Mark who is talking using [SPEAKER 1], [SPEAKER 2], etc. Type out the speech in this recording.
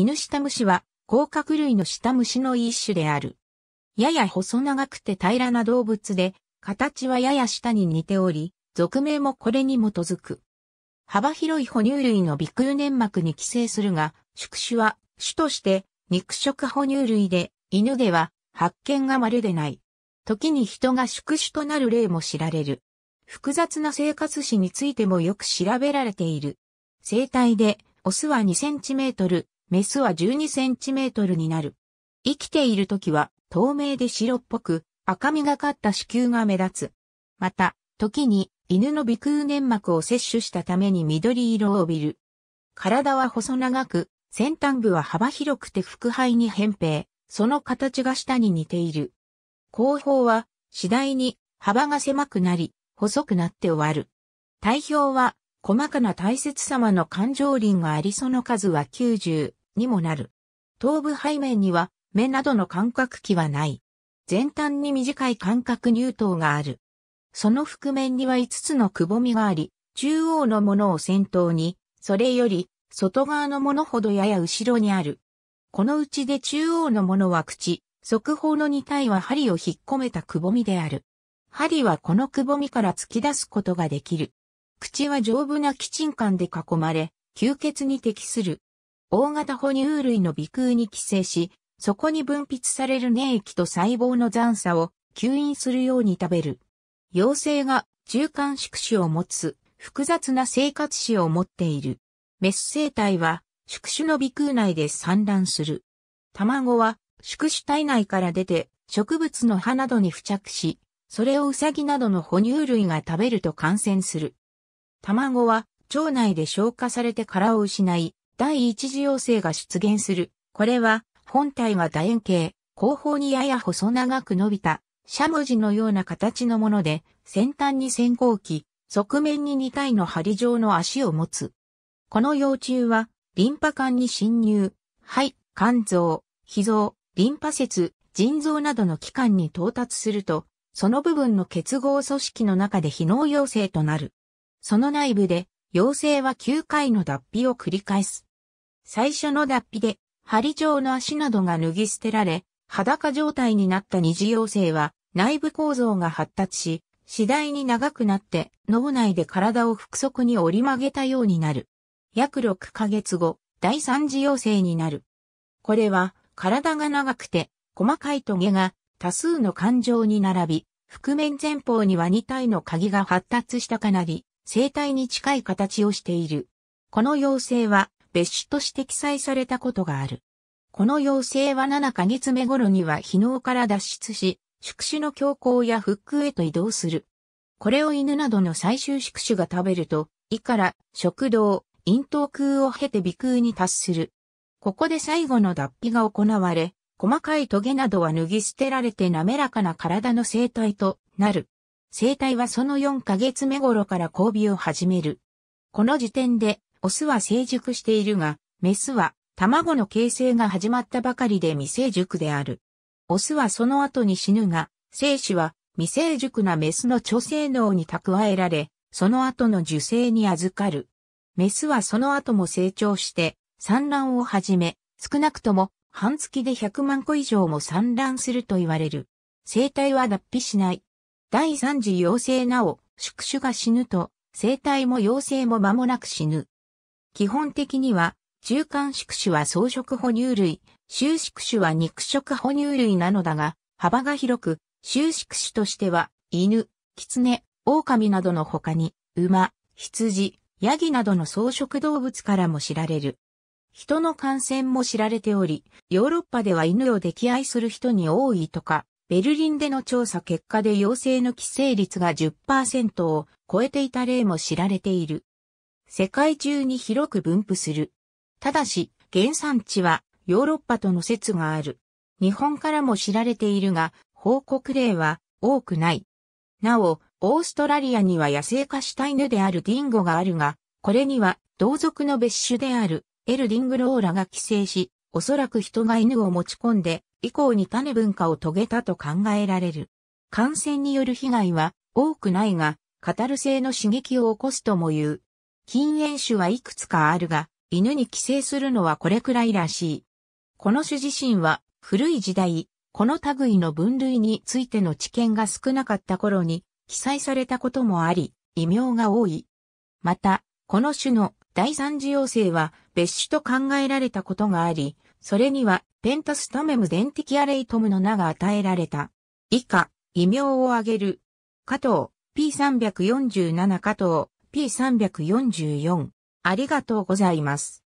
[SPEAKER 1] 犬下虫は、甲殻類の下虫の一種である。やや細長くて平らな動物で、形はやや下に似ており、俗名もこれに基づく。幅広い哺乳類の鼻腔粘膜に寄生するが、宿主は種として肉食哺乳類で、犬では発見がまるでない。時に人が宿主となる例も知られる。複雑な生活史についてもよく調べられている。生態で、オスは2センチメートル、メスは12センチメートルになる。生きている時は透明で白っぽく赤みがかった子宮が目立つ。また、時に犬の鼻腔粘膜を摂取したために緑色を帯びる。体は細長く、先端部は幅広くて腹肺に扁平、その形が下に似ている。後方は次第に幅が狭くなり、細くなって終わる。体表は細かな大切様の感情輪がありその数は90。にもなる。頭部背面には目などの感覚器はない。前端に短い感覚乳頭がある。その覆面には5つのくぼみがあり、中央のものを先頭に、それより外側のものほどやや後ろにある。このうちで中央のものは口、側方の2体は針を引っ込めたくぼみである。針はこのくぼみから突き出すことができる。口は丈夫な基ン管で囲まれ、吸血に適する大型哺乳類の鼻腔に寄生し、そこに分泌される粘液と細胞の残差を吸引するように食べる。幼生が中間宿主を持つ複雑な生活史を持っている。メス生態は宿主の鼻腔内で産卵する。卵は宿主体内から出て植物の葉などに付着し、それをウサギなどの哺乳類が食べると感染する。卵は腸内で消化されて殻を失い、第一次要請が出現する。これは、本体が楕円形、後方にやや細長く伸びた、しゃもじのような形のもので、先端に先行機、側面に2体の針状の足を持つ。この幼虫は、リンパ管に侵入、肺、肝臓、脾臓、リンパ節、腎臓などの器官に到達すると、その部分の結合組織の中で非能陽性となる。その内部で、陽性は9回の脱皮を繰り返す。最初の脱皮で、針状の足などが脱ぎ捨てられ、裸状態になった二次妖精は、内部構造が発達し、次第に長くなって脳内で体を腹側に折り曲げたようになる。約6ヶ月後、第三次妖精になる。これは体が長くて細かいトゲが多数の感情に並び、覆面前方には2体の鍵が発達したかなり生体に近い形をしている。この妖精は別種として記載されたことがある。この妖精は7ヶ月目頃には非能から脱出し、宿主の強行や復空へと移動する。これを犬などの最終宿主が食べると、胃から食道、咽頭空を経て鼻空に達する。ここで最後の脱皮が行われ、細かい棘などは脱ぎ捨てられて滑らかな体の生態となる。生態はその4ヶ月目頃から交尾を始める。この時点でオスは成熟しているが、メスは卵の形成が始まったばかりで未成熟である。オスはその後に死ぬが、精子は未成熟なメスの超性能に蓄えられ、その後の受精に預かる。メスはその後も成長して、産卵を始め、少なくとも半月で100万個以上も産卵すると言われる。生態は脱皮しない。第三次陽性なお、宿主が死ぬと、生態も陽性も間もなく死ぬ。基本的には、中間宿主は草食哺乳類、終宿主は肉食哺乳類なのだが、幅が広く、終宿主としては、犬、狐、狼などの他に、馬、羊、ヤギなどの草食動物からも知られる。人の感染も知られており、ヨーロッパでは犬を溺愛する人に多いとか、ベルリンでの調査結果で陽性の寄生率が10%を超えていた例も知られている。世界中に広く分布する。ただし、原産地はヨーロッパとの説がある。日本からも知られているが、報告例は多くない。なお、オーストラリアには野生化した犬であるディンゴがあるが、これには同族の別種であるエルディングローラが寄生し、おそらく人が犬を持ち込んで、以降に種文化を遂げたと考えられる。感染による被害は多くないが、カタル性の刺激を起こすとも言う。禁煙種はいくつかあるが、犬に寄生するのはこれくらいらしい。この種自身は、古い時代、この類の分類についての知見が少なかった頃に、記載されたこともあり、異名が多い。また、この種の第三次要請は別種と考えられたことがあり、それにはペンタストメムデンティキアレイトムの名が与えられた。以下、異名を挙げる。加藤、P347 加藤、P344 ありがとうございます。